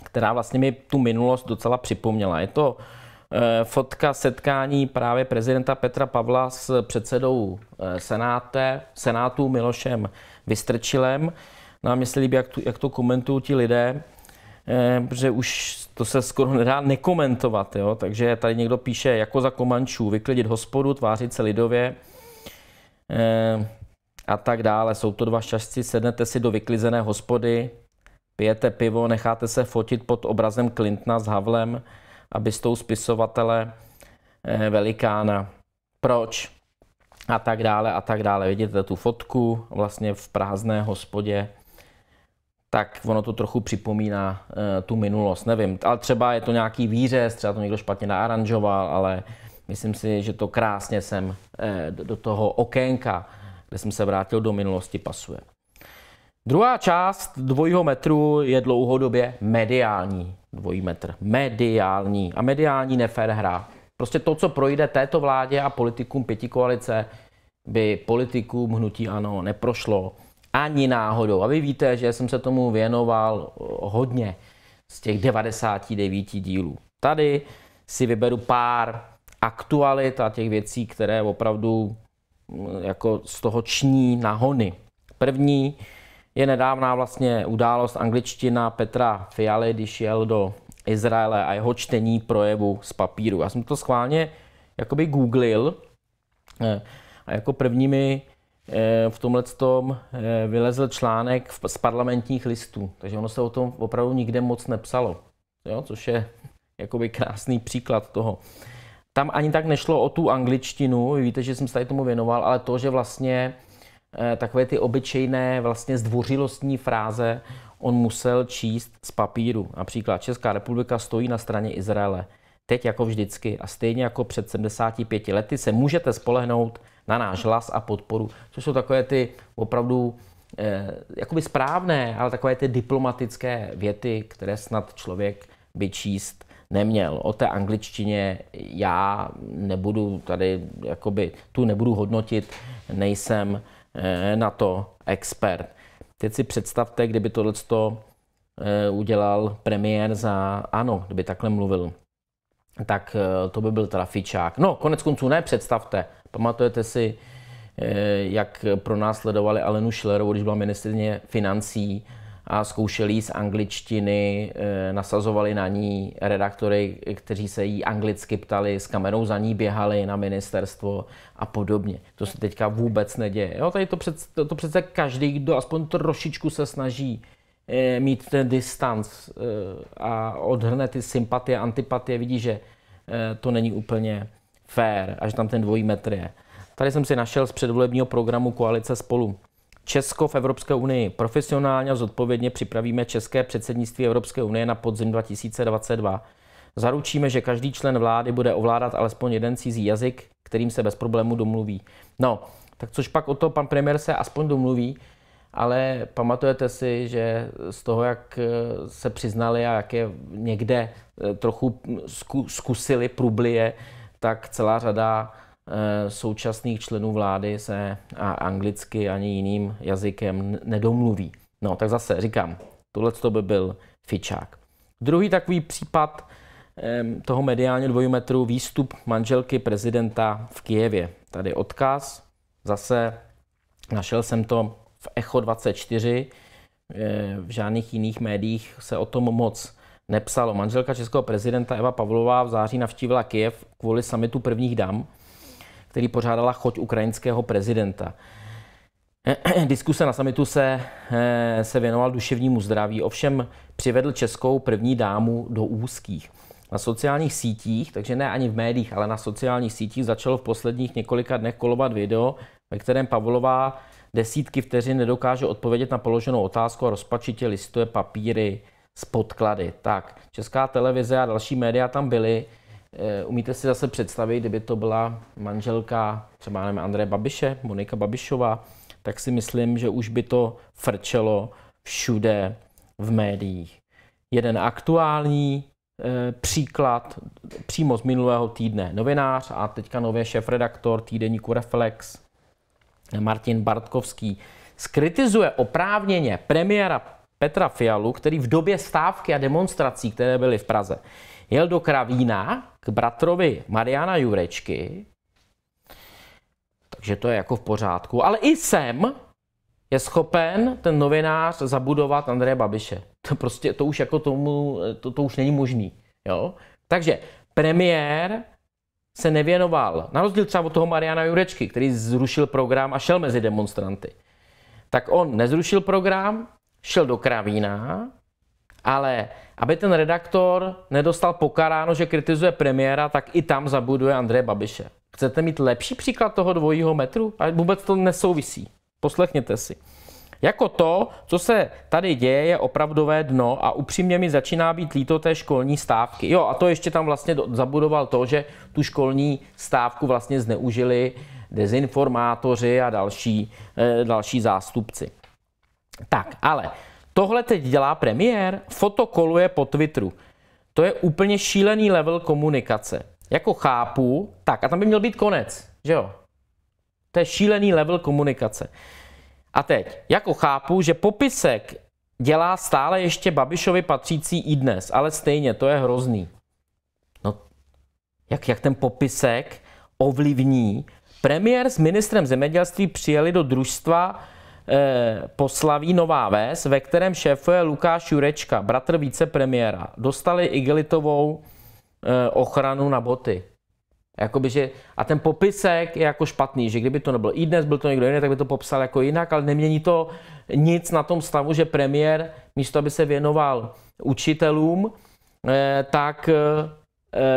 která vlastně mi tu minulost docela připomněla. Je to eh, fotka setkání právě prezidenta Petra Pavla s předsedou eh, senáte, senátu Milošem Vystrčilem. No a mně se líbí, jak, tu, jak to komentují ti lidé, eh, protože už to se skoro nedá nekomentovat, jo? takže tady někdo píše, jako za komančů, vyklidit hospodu, tvářit se lidově eh, a tak dále. Jsou to dva šťastci, sednete si do vyklizené hospody, pijete pivo, necháte se fotit pod obrazem Clintona s Havlem, aby s tou spisovatele eh, velikána. Proč? A tak dále, a tak dále. Vidíte tu fotku vlastně v prázdné hospodě tak ono to trochu připomíná uh, tu minulost, nevím. Ale třeba je to nějaký výřez, třeba to někdo špatně naaranžoval, ale myslím si, že to krásně sem uh, do toho okénka, kde jsem se vrátil do minulosti, pasuje. Druhá část dvojího metru je dlouhodobě mediální. Dvojí metr. Mediální. A mediální nefér hra. Prostě to, co projde této vládě a politikům koalice, by politikům hnutí ano neprošlo. Ani náhodou. A vy víte, že jsem se tomu věnoval eh, hodně z těch 99 dílů. Tady si vyberu pár aktualit a těch věcí, které opravdu mm, jako z toho ční nahony. První je nedávná vlastně událost angličtina Petra Fialy, když jel do Izraele a jeho čtení projevu z papíru. Já jsem to schválně jakoby googlil eh, a jako první mi Eh, v tomhle tom eh, vylezl článek z parlamentních listů, takže ono se o tom opravdu nikde moc nepsalo, jo? což je jakoby krásný příklad toho. Tam ani tak nešlo o tu angličtinu, víte, že jsem se tady tomu věnoval, ale to, že vlastně eh, takové ty obyčejné vlastně zdvořilostní fráze on musel číst z papíru. Například Česká republika stojí na straně Izraele. Teď jako vždycky a stejně jako před 75 lety se můžete spolehnout na náš hlas a podporu, což jsou takové ty opravdu eh, jakoby správné, ale takové ty diplomatické věty, které snad člověk by číst neměl. O té angličtině já nebudu tady, jakoby, tu nebudu hodnotit, nejsem eh, na to expert. Teď si představte, kdyby tohle eh, udělal premiér za ANO, kdyby takhle mluvil tak eh, to by byl teda fičák. No, konec konců ne, představte, Pamatujete si, eh, jak pronásledovali Alenu Schillerovou, když byla ministrně financí a zkoušeli jí z angličtiny, eh, nasazovali na ní redaktory, kteří se jí anglicky ptali, s kamerou za ní běhali na ministerstvo a podobně. To se teďka vůbec neděje. Jo, tady to, přece, to, to přece každý, kdo aspoň trošičku se snaží eh, mít ten distanc a odhrne ty sympatie, antipatie, vidí, že to není úplně Fair, a že tam ten dvojí metr je. Tady jsem si našel z předvolebního programu Koalice spolu. Česko v Evropské unii. Profesionálně a zodpovědně připravíme české předsednictví Evropské unie na podzim 2022. Zaručíme, že každý člen vlády bude ovládat alespoň jeden cizí jazyk, kterým se bez problému domluví. No, tak což pak o to pan premiér se aspoň domluví, ale pamatujete si, že z toho, jak eh, se přiznali a jak je někde eh, trochu zkusili prublie, tak celá řada eh, současných členů vlády se anglicky ani jiným jazykem nedomluví. No, tak zase říkám, tohle to by byl fičák. Druhý takový případ ehm, toho mediálně dvojmetru výstup manželky prezidenta v Kijevě. Tady odkaz, zase našel jsem to v Echo 24, eh, v žádných jiných médiích se o tom moc nepsalo. Manželka českého prezidenta Eva Pavlová v září navštívila Kiev kvůli samitu prvních dam, který pořádala choť ukrajinského prezidenta. Diskuse na samitu se, eh, se věnoval duševnímu zdraví, ovšem přivedl českou první dámu do úzkých. Na sociálních sítích, takže ne ani v médiích, ale na sociálních sítích začalo v posledních několika dnech kolovat video, ve kterém Pavlová desítky vteřin nedokáže odpovědět na položenou otázku a rozpačitě listuje papíry s podklady. Tak, Česká televize a další média tam byly. Eh, umíte si zase představit, kdyby to byla manželka třeba nevím, Andreje Babiše, Monika Babišová, tak si myslím, že už by to frčelo všude v médiích. Jeden aktuální e, příklad přímo z minulého týdne. Novinář a teďka nově redaktor týdeníku Reflex Martin Bartkovský skritizuje oprávněně premiéra Petra Fialu, který v době stávky a demonstrací, které byly v Praze, jel do Kravína k bratrovi Mariana Jurečky, takže to je jako v pořádku. Ale i sem je schopen ten novinář zabudovat Andreje Babiše. To prostě, to už jako tomu, to, to už není možný. Jo? Takže premiér se nevěnoval, na rozdíl třeba od toho Mariana Jurečky, který zrušil program a šel mezi demonstranty. Tak on nezrušil program, šel do kravína, ale aby ten redaktor nedostal pokaráno, že kritizuje premiéra, tak i tam zabuduje Andreje Babiše. Chcete mít lepší příklad toho dvojího metru? A vůbec to nesouvisí. Poslechněte si. Jako to, co se tady děje, je opravdové dno a upřímně mi začíná být líto té školní stávky. Jo, a to ještě tam vlastně zabudoval to, že tu školní stávku vlastně zneužili dezinformátoři a další, eh, další zástupci. Tak, ale tohle teď dělá premiér, fotokoluje po Twitteru. To je úplně šílený level komunikace. Jako chápu, tak a tam by měl být konec, že jo? To je šílený level komunikace. A teď, jako chápu, že popisek dělá stále ještě Babišovi patřící i dnes, ale stejně, to je hrozný. No, jak, jak ten popisek ovlivní? Premiér s ministrem zemědělství přijeli do družstva Eh, poslaví Nová Ves, ve kterém šéfuje Lukáš Jurečka, bratr vicepremiéra. Dostali igelitovou eh, ochranu na boty. Jakoby, že, a ten popisek je jako špatný, že kdyby to nebyl i dnes, byl to někdo jiný, tak by to popsal jako jinak, ale nemění to nic na tom stavu, že premiér, místo aby se věnoval učitelům, eh, tak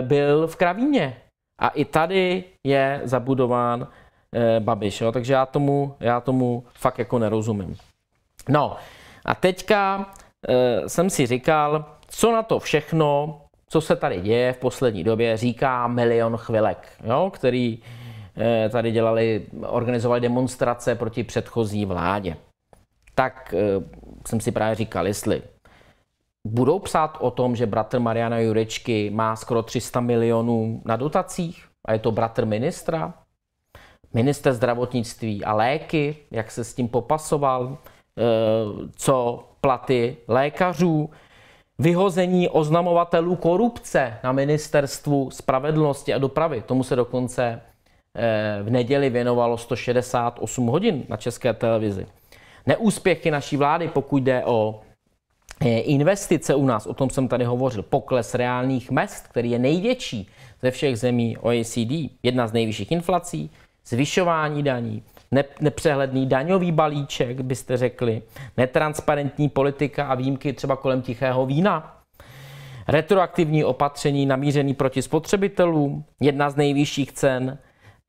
byl v kravíně. A i tady je zabudován Eh, Babiš. Jo? Takže já tomu, já tomu fakt jako nerozumím. No a teďka eh, jsem si říkal, co na to všechno, co se tady děje v poslední době, říká milion chvilek, jo? který eh, tady dělali, organizovali demonstrace proti předchozí vládě. Tak jsem si právě říkal, jestli budou psát o tom, že bratr Mariana Jurečky má skoro 300 milionů na dotacích a je to bratr ministra, minister zdravotnictví a léky, jak se s tím popasoval, eh, co platy lékařů, vyhození oznamovatelů korupce na ministerstvu spravedlnosti a dopravy. Tomu se dokonce eh, v neděli věnovalo 168 hodin na české televizi. Neúspěchy naší vlády, pokud jde o eh, investice u nás, o tom jsem tady hovořil, pokles reálných mest, který je největší ze všech zemí OECD, jedna z nejvyšších inflací, zvyšování daní, nepřehledný daňový balíček, byste řekli, netransparentní politika a výjimky třeba kolem tichého vína, retroaktivní opatření namířený proti spotřebitelům, jedna z nejvyšších cen,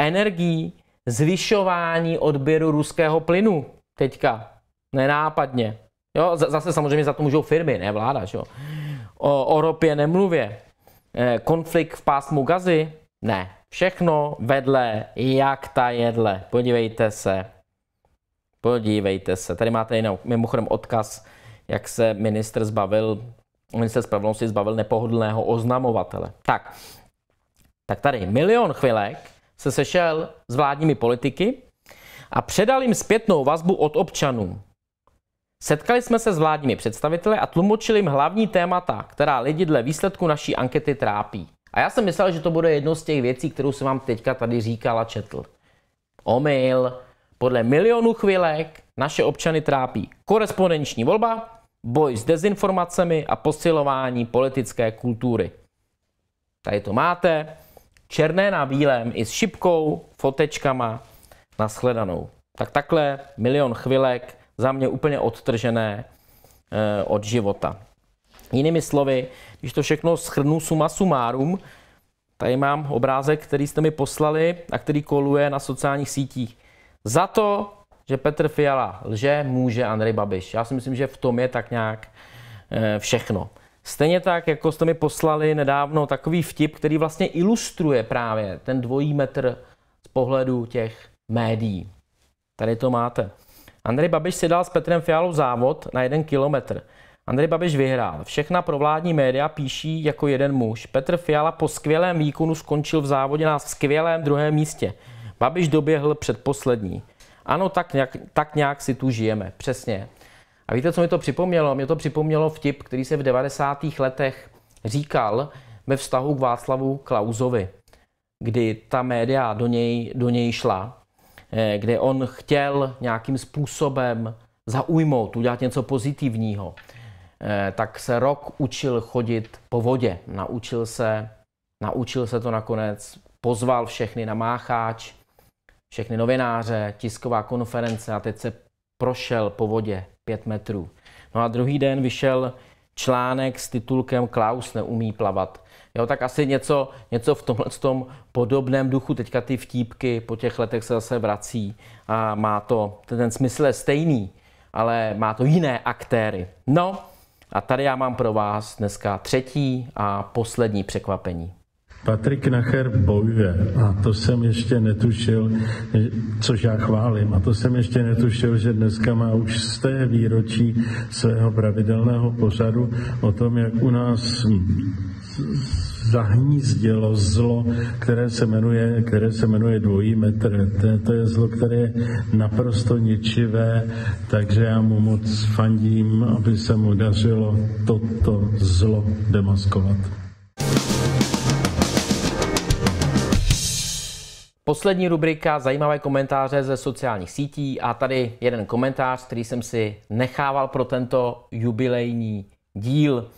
energií, zvyšování odběru ruského plynu teďka, nenápadně. Jo, zase samozřejmě za to můžou firmy, ne vláda. Že jo? O, o ropě nemluvě. Eh, konflikt v pásmu gazy? Ne, Všechno vedle, jak ta jedle. Podívejte se. Podívejte se. Tady máte jinou, mimochodem odkaz, jak se minister zbavil, minister spravedlnosti zbavil nepohodlného oznamovatele. Tak, tak tady milion chvilek se sešel s vládními politiky a předal jim zpětnou vazbu od občanů. Setkali jsme se s vládními představiteli a tlumočili jim hlavní témata, která lidi dle výsledku naší ankety trápí. A já jsem myslel, že to bude jedno z těch věcí, kterou jsem vám teďka tady říkal a četl. Omyl. Podle milionu chvilek naše občany trápí korespondenční volba, boj s dezinformacemi a posilování politické kultury. Tady to máte, černé na bílém i s šipkou, fotečkama, nashledanou. Tak takhle milion chvilek za mě úplně odtržené e, od života. Jinými slovy, když to všechno schrnu suma sumárum, tady mám obrázek, který jste mi poslali a který koluje na sociálních sítích. Za to, že Petr Fiala lže, může Andrej Babiš. Já si myslím, že v tom je tak nějak eh, všechno. Stejně tak, jako jste mi poslali nedávno takový vtip, který vlastně ilustruje právě ten dvojí metr z pohledu těch médií. Tady to máte. Andrej Babiš si dal s Petrem Fialou závod na jeden kilometr. Andrej Babiš vyhrál. Všechna provládní média píší jako jeden muž. Petr Fiala po skvělém výkonu skončil v závodě na skvělém druhém místě. Babiš doběhl předposlední. Ano, tak nějak, tak nějak si tu žijeme. Přesně. A víte, co mi to připomnělo? Mě to připomnělo vtip, který se v 90. letech říkal ve vztahu k Václavu Klauzovi, kdy ta média do něj, do něj šla, eh, kde on chtěl nějakým způsobem zaujmout, udělat něco pozitivního. Eh, tak se rok učil chodit po vodě. Naučil se, naučil se to nakonec, pozval všechny na mácháč, všechny novináře, tisková konference a teď se prošel po vodě pět metrů. No a druhý den vyšel článek s titulkem Klaus neumí plavat. Jo, tak asi něco, něco v tomhle tom podobném duchu. Teďka ty vtípky po těch letech se zase vrací a má to, ten smysl je stejný, ale má to jiné aktéry. No, a tady já mám pro vás dneska třetí a poslední překvapení. Patrik Nacher bojuje a to jsem ještě netušil, což já chválím, a to jsem ještě netušil, že dneska má už z té výročí svého pravidelného pořadu o tom, jak u nás zahnízdilo zlo, které se jmenuje, které se jmenuje dvojí metr. To, to je zlo, které je naprosto ničivé, takže já mu moc fandím, aby se mu dařilo toto zlo demaskovat. Poslední rubrika, zajímavé komentáře ze sociálních sítí a tady jeden komentář, který jsem si nechával pro tento jubilejní díl.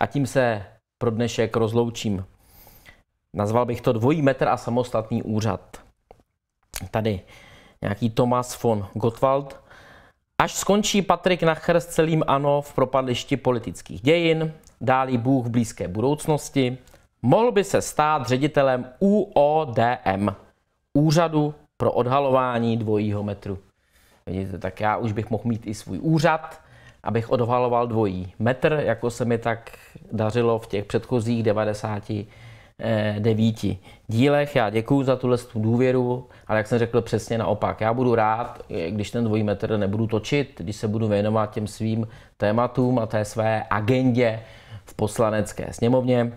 A tím se pro dnešek rozloučím. Nazval bych to dvojí metr a samostatný úřad. Tady nějaký Thomas von Gottwald. Až skončí Patrik Nacher s celým ANO v propadlišti politických dějin, dálí Bůh v blízké budoucnosti, mohl by se stát ředitelem UODM, Úřadu pro odhalování dvojího metru. Vidíte, tak já už bych mohl mít i svůj úřad, abych odvaloval dvojí metr, jako se mi tak dařilo v těch předchozích eh, devíti. dílech. Já děkuji za tuhle tu důvěru, ale jak jsem řekl přesně naopak. Já budu rád, eh, když ten dvojí metr nebudu točit, když se budu věnovat těm svým tématům a té své agendě v poslanecké sněmovně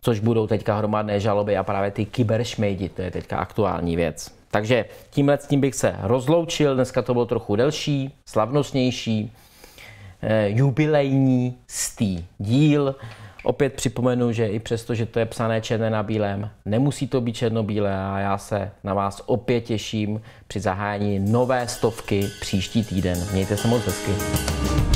což budou teďka hromadné žaloby a právě ty kyberšmejdi, to je teďka aktuální věc. Takže tímhle s tím bych se rozloučil, dneska to bylo trochu delší, slavnostnější, Eh, jubilejní stý díl. Opět připomenu, že i přesto, že to je psané černé na bílém, nemusí to být černobílé a já se na vás opět těším při zahájení nové stovky příští týden. Mějte se moc hezky.